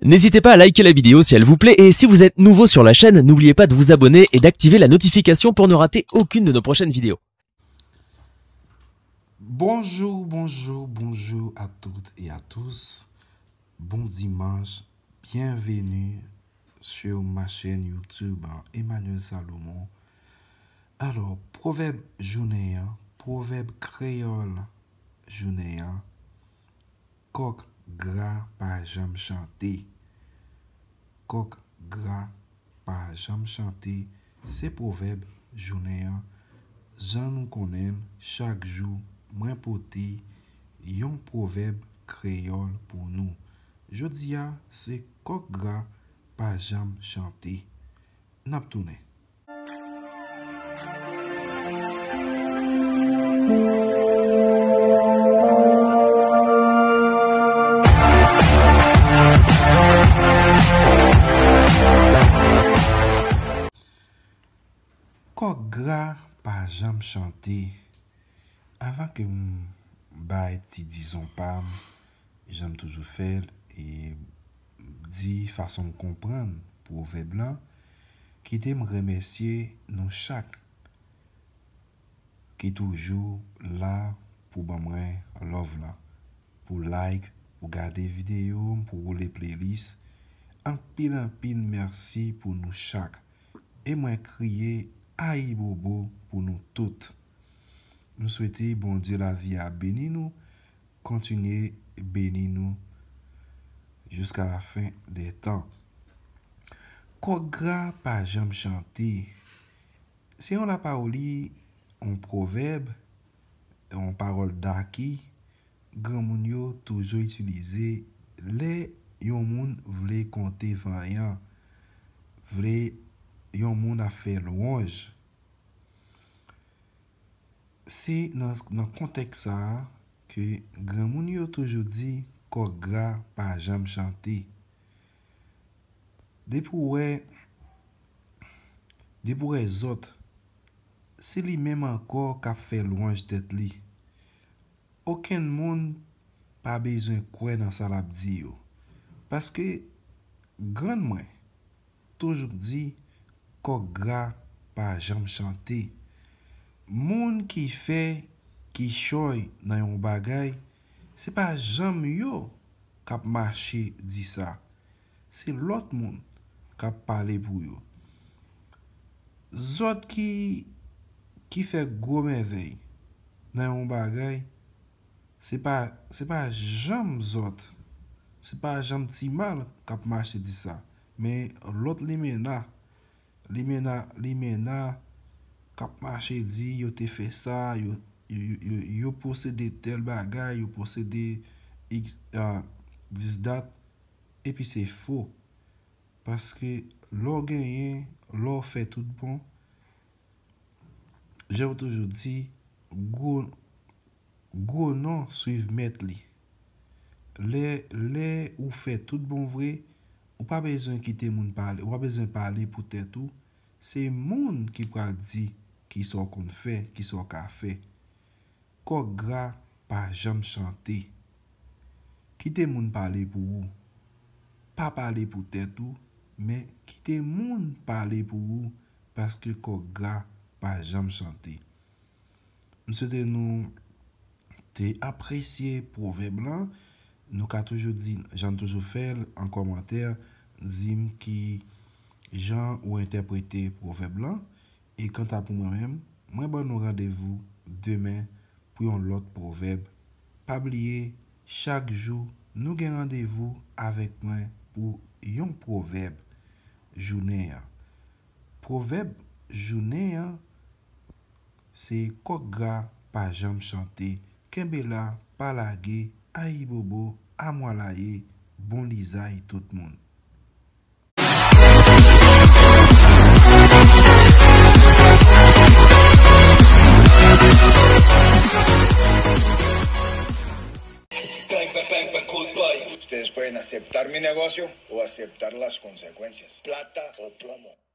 N'hésitez pas à liker la vidéo si elle vous plaît et si vous êtes nouveau sur la chaîne, n'oubliez pas de vous abonner et d'activer la notification pour ne rater aucune de nos prochaines vidéos. Bonjour, bonjour, bonjour à toutes et à tous. Bon dimanche, bienvenue sur ma chaîne YouTube hein, Emmanuel Salomon. Alors, proverbe journée, hein, proverbe créole journée, hein. coq Grapa jam chante. Kok grapa jam chante. Se proverb jounen jan nou konen chak jou mwen poti yon proverb kreyol pou nou. Jou diyan se kok grapa jam chante. Naptounen. ko gra pa janm chante avan ke m bay ti dizon pa janm toujou fel e di fason kompran pou ouve blan ki te m remersye nou chak ki toujou la pou banmwen love la, pou like pou gade videyo, pou roule playlist, an pil an pil mersi pou nou chak e mwen kriye a yi bo bo pou nou tout. Nou soueti bon di la vi a beni nou, kontinye beni nou jiska la fin de tan. Kogra pa jom chanti. Se yon la pa ou li an proverbe, an parol daki, gen moun yo toujou itulize, le yon moun vle konte vanyan. Vle yon moun a fè louange. Se nan konteksa ke gran moun yo toujou di ko gra pa jam chanti. De pou wè, de pou wè zot, se li mèm an kor ka fè louange tet li. Okèn moun pa bezon kouè nan salap di yo. Paske gran moun toujou di ko gwa pa jam chante. Moun ki fe, ki choy nan yon bagay, se pa jam yo kap mache di sa. Se lot moun kap pale pou yo. Zot ki fe gwo me vey nan yon bagay, se pa jam zot, se pa jam ti mal kap mache di sa. Men lot li mena, Li mena kap mache di, yo te fe sa, yo pose de tel bagay, yo pose de dis dat. Epi se fo. Paske lo genyen, lo fe tout bon. Je wou toujou di, go nan suiv met li. Le ou fe tout bon vreye. Ou pa bezon kite moun pale, ou pa bezon pale pou tetou. Se moun ki pral di, ki so kon fe, ki so ka fe. Ko gra pa jam chante. Kite moun pale pou ou. Pa pale pou tetou, me kite moun pale pou ou. Paske ko gra pa jam chante. Mse ten nou te apresye pou veblan. Nou ka toujou di, jan toujou fel, an komater, zim ki jan ou enteprete proveb lan. E konta pou mwen hem, mwen bon nou randevou demen pou yon lot proveb. Pabliye, chak jou, nou gen randevou avek mwen pou yon proveb jounen ya. Proveb jounen ya, se kok ga pa jom chante, kembe la pa la gey. Aïe Bobo, Amwa Laye, Bon Lizay tout monde. Ustedes pueden aceptar mi negocio o aceptar las consecuencias, plata o plomo.